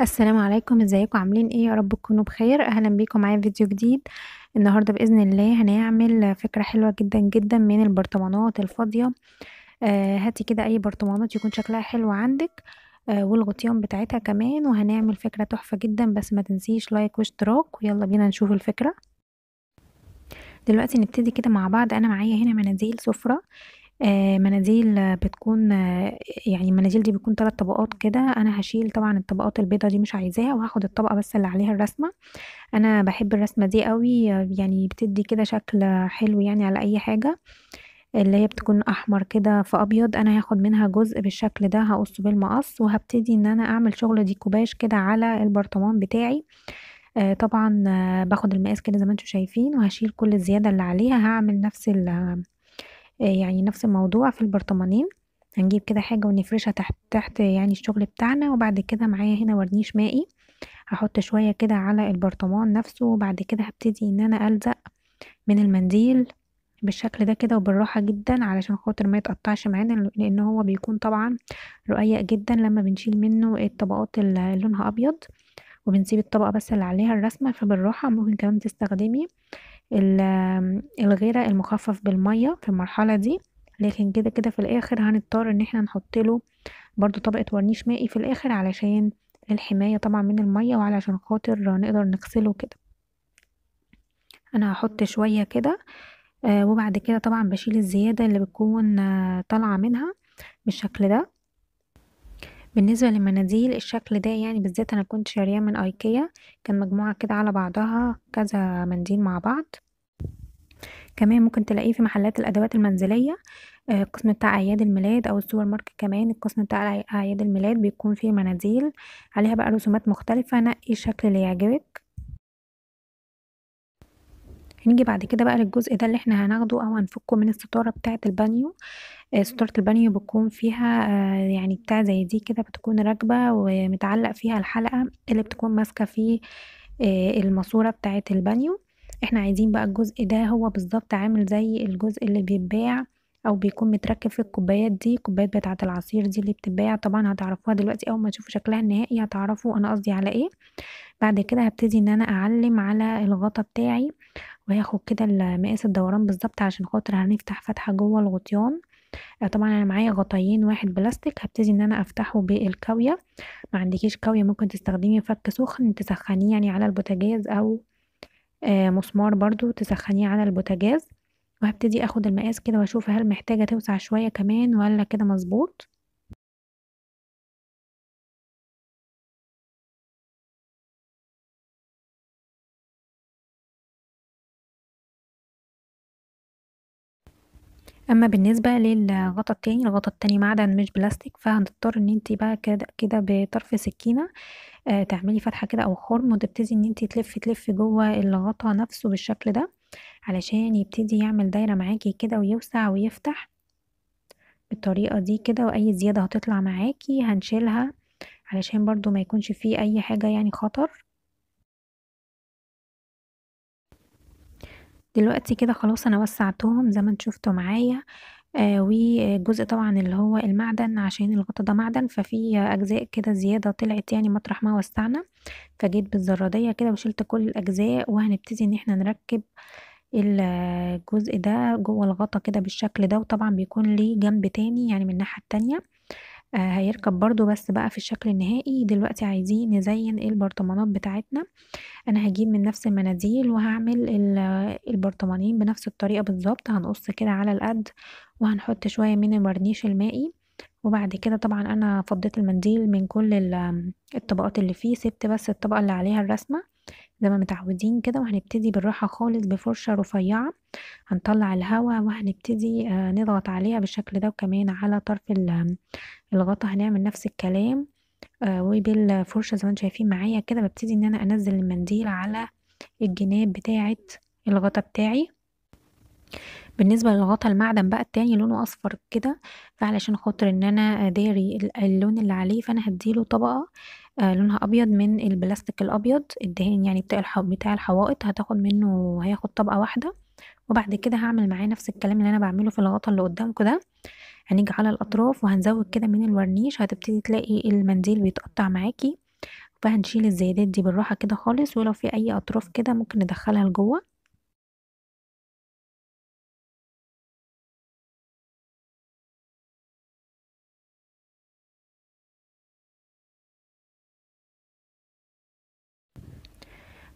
السلام عليكم ازيكم عاملين ايه يا رب تكونوا بخير اهلا بيكم معايا فيديو جديد النهارده باذن الله هنعمل فكره حلوه جدا جدا من البرطمانات الفاضيه آه هاتي كده اي برطمانات يكون شكلها حلو عندك آه والغطيان بتاعتها كمان وهنعمل فكره تحفه جدا بس ما تنسيش لايك واشتراك ويلا بينا نشوف الفكره دلوقتي نبتدي كده مع بعض انا معايا هنا مناديل سفره آه، مناديل بتكون آه، يعني المناديل دي بتكون ثلاث طبقات كده، أنا هشيل طبعًا الطبقات البيضاء دي مش عايزاها وهاخد الطبقة بس اللي عليها الرسمة، أنا بحب الرسمة دي أوي يعني بتدّي كده شكل حلو يعني على أي حاجة، اللي هي بتكون أحمر كده في أبيض، أنا هاخد منها جزء بالشكل ده هقصه بالمقص وهبتدي إن أنا أعمل شغل ديكوباج كده على البرطمان بتاعي، آه، طبعًا باخد المقاس كده زي ما أنتم شايفين وهشيل كل الزيادة اللي عليها، هعمل نفس آه، يعني نفس الموضوع في البرطمانين هنجيب كده حاجة ونفرشها تحت تحت يعني الشغل بتاعنا وبعد كده معايا هنا ورنيش مائي هحط شوية كده على البرطمان نفسه وبعد كده هبتدي ان انا الزق من المنديل بالشكل ده كده وبالراحة جدا علشان خاطر ما يتقطعش معانا لان هو بيكون طبعا رقيق جدا لما بنشيل منه الطبقات اللي لونها ابيض وبنسيب الطبقة بس اللي عليها الرسمة فبالراحة ممكن كمان تستخدمي الغيرة المخفف بالمية في المرحلة دي لكن كده كده في الاخر هنضطر ان احنا نحط له برضو طبقة ورنيش مائي في الاخر علشان الحماية طبعا من المية وعلشان خاطر نقدر نغسله كده انا هحط شوية كده آه، وبعد كده طبعا بشيل الزيادة اللي بتكون آه، طالعة منها بالشكل ده بالنسبة للمناديل الشكل ده يعني بالذات انا كنت شارياه من ايكيا كان مجموعة كده على بعضها كذا منديل مع بعض كمان ممكن تلاقيه في محلات الادوات المنزلية القسم آه، بتاع اعياد الميلاد او السوبر ماركت كمان القسم بتاع اعياد الميلاد بيكون فيه مناديل عليها بقى رسومات مختلفة نقي الشكل اللي يعجبك هنيجي بعد كده بقى للجزء ده اللي احنا هناخده او هنفكه من الستارة بتاعة البانيو ستورة آه، البانيو بتكون فيها آه، يعني بتاع زي دي كده بتكون راكبة ومتعلق فيها الحلقة اللي بتكون ماسكة فيه آه، الماسورة بتاعة البانيو احنا عايزين بقى الجزء ده هو بالظبط عامل زي الجزء اللي بيتباع او بيكون متركب في الكوبايات دي الكوبايات بتاعه العصير دي اللي بتتباع طبعا هتعرفوها دلوقتي اول ما تشوفوا شكلها النهائي هتعرفوا انا قصدي على ايه بعد كده هبتدي ان انا اعلم على الغطا بتاعي وهاخد كده مقاس الدوران بالظبط عشان خاطر هنفتح فتحه جوه الغطيان آه، طبعا انا معايا غطيين واحد بلاستيك هبتدي ان انا افتحه بالكاويه ما عندكيش كاويه ممكن تستخدمي فك سخن تسخنيه يعني على البوتاجاز او آه، مسمار برضو تسخنيه على البوتاجاز وهبتدي اخد المقاس كده واشوف هل محتاجه توسع شويه كمان ولا كده مظبوط أما بالنسبة للغطا التاني الغطا التاني معدن مش بلاستيك فهنضطر ان انت بقى كده كده بطرف سكينة آه، تعملي فتحة كده أو خرم وتبتدي ان انت تلفي تلفي جوه الغطا نفسه بالشكل ده علشان يبتدي يعمل دايرة معاكي كده ويوسع ويفتح بالطريقة دي كده وأي زيادة هتطلع معاكي هنشيلها علشان برضو ما يكونش فيه أي حاجة يعني خطر دلوقتي كده خلاص انا وسعتهم زي ما انتوا شفتوا معايا آه والجزء طبعا اللي هو المعدن عشان الغطا ده معدن ففي اجزاء كده زياده طلعت يعني مطرح ما وسعنا فجيت بالزراديه كده وشلت كل الاجزاء وهنبتدي ان احنا نركب الجزء ده جوه الغطا كده بالشكل ده وطبعا بيكون ليه جنب تاني يعني من الناحيه التانيه آه هيركب برضو بس بقى في الشكل النهائي دلوقتي عايزين نزين البرطمانات بتاعتنا انا هجيب من نفس المناديل وهعمل البرطمانين بنفس الطريقة بالظبط هنقص كده على القد وهنحط شوية من الورنيش المائي وبعد كده طبعا انا فضيت المنديل من كل الطبقات اللي فيه سبت بس الطبقة اللي عليها الرسمة زي ما متعودين كده وهنبتدي بالراحة خالص بفرشة رفيعة هنطلع الهواء وهنبتدي آه، نضغط عليها بالشكل ده وكمان على طرف الغطا هنعمل نفس الكلام آه، وبالفرشة زي ما انتم شايفين معايا كده ببتدي ان انا انزل المنديل على الجناب بتاعه الغطا بتاعي بالنسبه للغطا المعدن بقى التاني لونه اصفر كده فعلشان خاطر ان انا داري اللون اللي عليه فانا هديله طبقه آه، لونها ابيض من البلاستيك الابيض الدهان يعني بتاع بتاع الحوائط هتاخد منه هياخد طبقه واحده وبعد كده هعمل معاه نفس الكلام اللي انا بعمله في الغطا اللي قدامكم ده هنيجي على الاطراف وهنزود كده من الورنيش هتبتدي تلاقي المنديل بيتقطع معاكي فهنشيل الزيادات دي بالراحه كده خالص ولو في اي اطراف كده ممكن ندخلها لجوه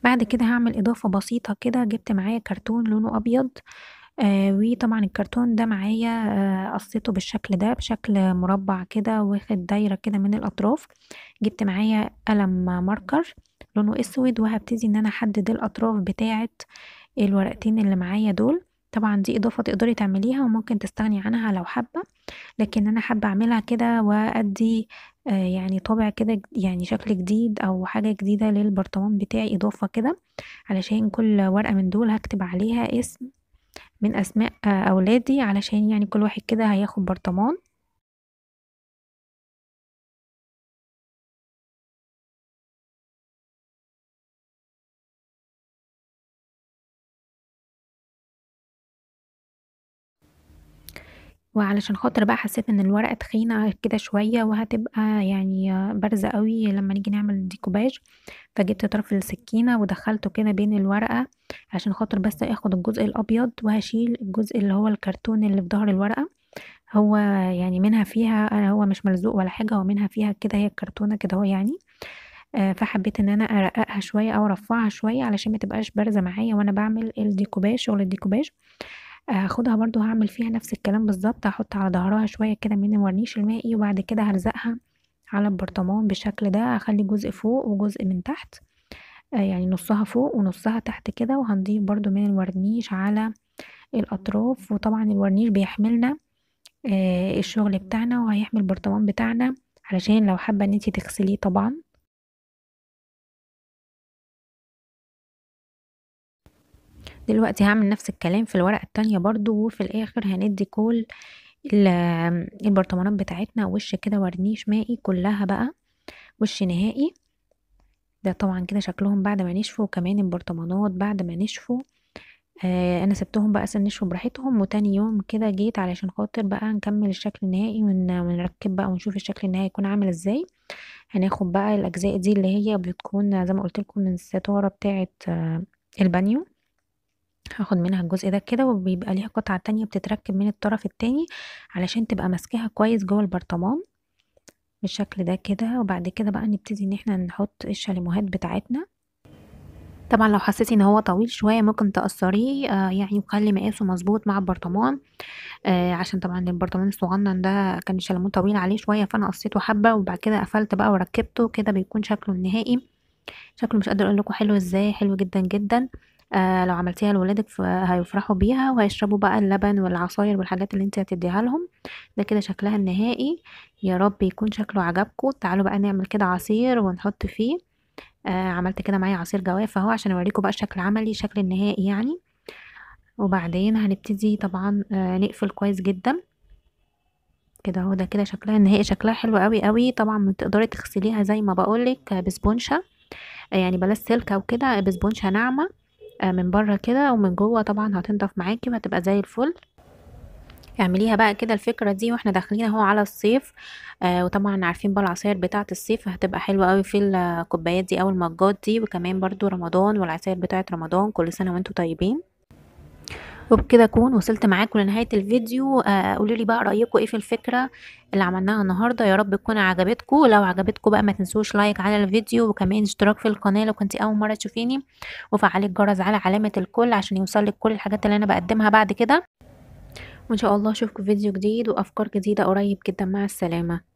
بعد كده هعمل إضافة بسيطة كده جبت معايا كرتون لونه أبيض آه وطبعا الكرتون ده معايا آه قصيته بالشكل ده بشكل مربع كده واخد دايرة كده من الأطراف جبت معايا قلم ماركر لونه أسود وهبتدي إن أنا أحدد الأطراف بتاعة الورقتين اللي معايا دول طبعا دي إضافة تقدري تعمليها وممكن تستغني عنها لو حابة لكن أنا حابة أعملها كده وأدي يعني طابع كده يعني شكل جديد أو حاجة جديدة للبرطمان بتاعي إضافة كده، علشان كل ورقة من دول هكتب عليها اسم من أسماء أولادي علشان يعني كل واحد كده هياخد برطمان. وعلشان خاطر بقى حسيت إن الورقة تخينة كده شوية وهتبقى يعني بارزة أوي لما نيجي نعمل ديكوباج فجبت طرف السكينة ودخلته كده بين الورقة عشان خاطر بس اخد الجزء الأبيض وهشيل الجزء اللي هو الكرتون اللي في ظهر الورقة هو يعني منها فيها هو مش ملزوق ولا حاجة هو منها فيها كده هي الكرتونة كده هو يعني آه، فحبيت ان انا ارققها شويه او ارفعها شويه علشان ما تبقاش بارزه معايا وانا بعمل الديكوباج شغل الديكوباج هاخدها آه، برضو هعمل فيها نفس الكلام بالظبط هحط على ظهرها شوية كده من الورنيش المائي وبعد كده هلزقها على البرطمان بالشكل ده هخلي جزء فوق وجزء من تحت آه، يعني نصها فوق ونصها تحت كده وهنضيف برضو من الورنيش على الأطراف وطبعا الورنيش بيحملنا آه، الشغل بتاعنا وهيحمي البرطمان بتاعنا علشان لو حابة ان انتي تغسليه طبعا دلوقتي هعمل نفس الكلام في الورقة التانية برضو وفي الاخر هندي كل البرطمانات بتاعتنا وش كده ورنيش مائي كلها بقى وش نهائي ده طبعا كده شكلهم بعد ما نشفوا وكمان البرطمانات بعد ما نشفوا آه انا سبتهم بقى نشفوا براحتهم وتاني يوم كده جيت علشان خاطر بقى نكمل الشكل النهائي ونركب بقى ونشوف الشكل النهائي يكون عامل ازاي هناخد بقى الاجزاء دي اللي هي بتكون زي ما قلت لكم من الستاره بتاعه آه البانيو هاخد منها الجزء ده كده وبيبقى ليها قطعة تانية بتتركب من الطرف التاني علشان تبقى ماسكاها كويس جوه البرطمان بالشكل ده كده وبعد كده بقى نبتدي ان احنا نحط الشاليموهات بتاعتنا طبعا لو حسيتي ان هو طويل شويه ممكن تقصريه آه يعني وخلي مقاسه مظبوط مع البرطمان آه عشان طبعا البرطمان الصغنن ده كان الشاليموه طويل عليه شويه فانا قصيته حبه وبعد كده قفلت بقى وركبته كده بيكون شكله النهائي شكله مش قادره اقول لكم حلو ازاي حلو جدا جدا آه، لو عملتيها لولادك هيفرحوا بيها وهيشربوا بقى اللبن والعصاير والحاجات اللي انت هتديها لهم ده كده شكلها النهائي يا رب يكون شكله عجبكم تعالوا بقى نعمل كده عصير ونحط فيه آه عملت كده معايا عصير جواف اهو عشان اوريكم بقى الشكل عملي شكل النهائي يعني وبعدين هنبتدي طبعا آه نقفل كويس جدا كده اهو ده كده شكلها النهائي شكلها حلو قوي قوي طبعا تقدري تغسليها زي ما بقولك بسبونشه آه، يعني بلاش سلك او كده بسبونشه ناعمه آه، من بره كده ومن جوه طبعا هتنضف معاكي وهتبقى زي الفل اعمليها بقى كده الفكره دي واحنا داخلين اهو على الصيف آه وطبعا عارفين بقى العصاير بتاعه الصيف هتبقى حلوه قوي في الكوبايات دي او المجات دي وكمان برضو رمضان والعصاير بتاعه رمضان كل سنه وانتم طيبين وبكده اكون وصلت معاكم لنهايه الفيديو آه، قولوا لي بقى رايكم ايه في الفكره اللي عملناها النهارده يا رب تكون عجبتكم لو عجبتكم بقى ما تنسوش لايك على الفيديو وكمان اشتراك في القناه لو كنت اول مره تشوفيني وفعلي الجرس على علامه الكل عشان يوصلك كل الحاجات اللي انا بقدمها بعد كده وان شاء الله اشوفكم في فيديو جديد وافكار جديده قريب جدا مع السلامه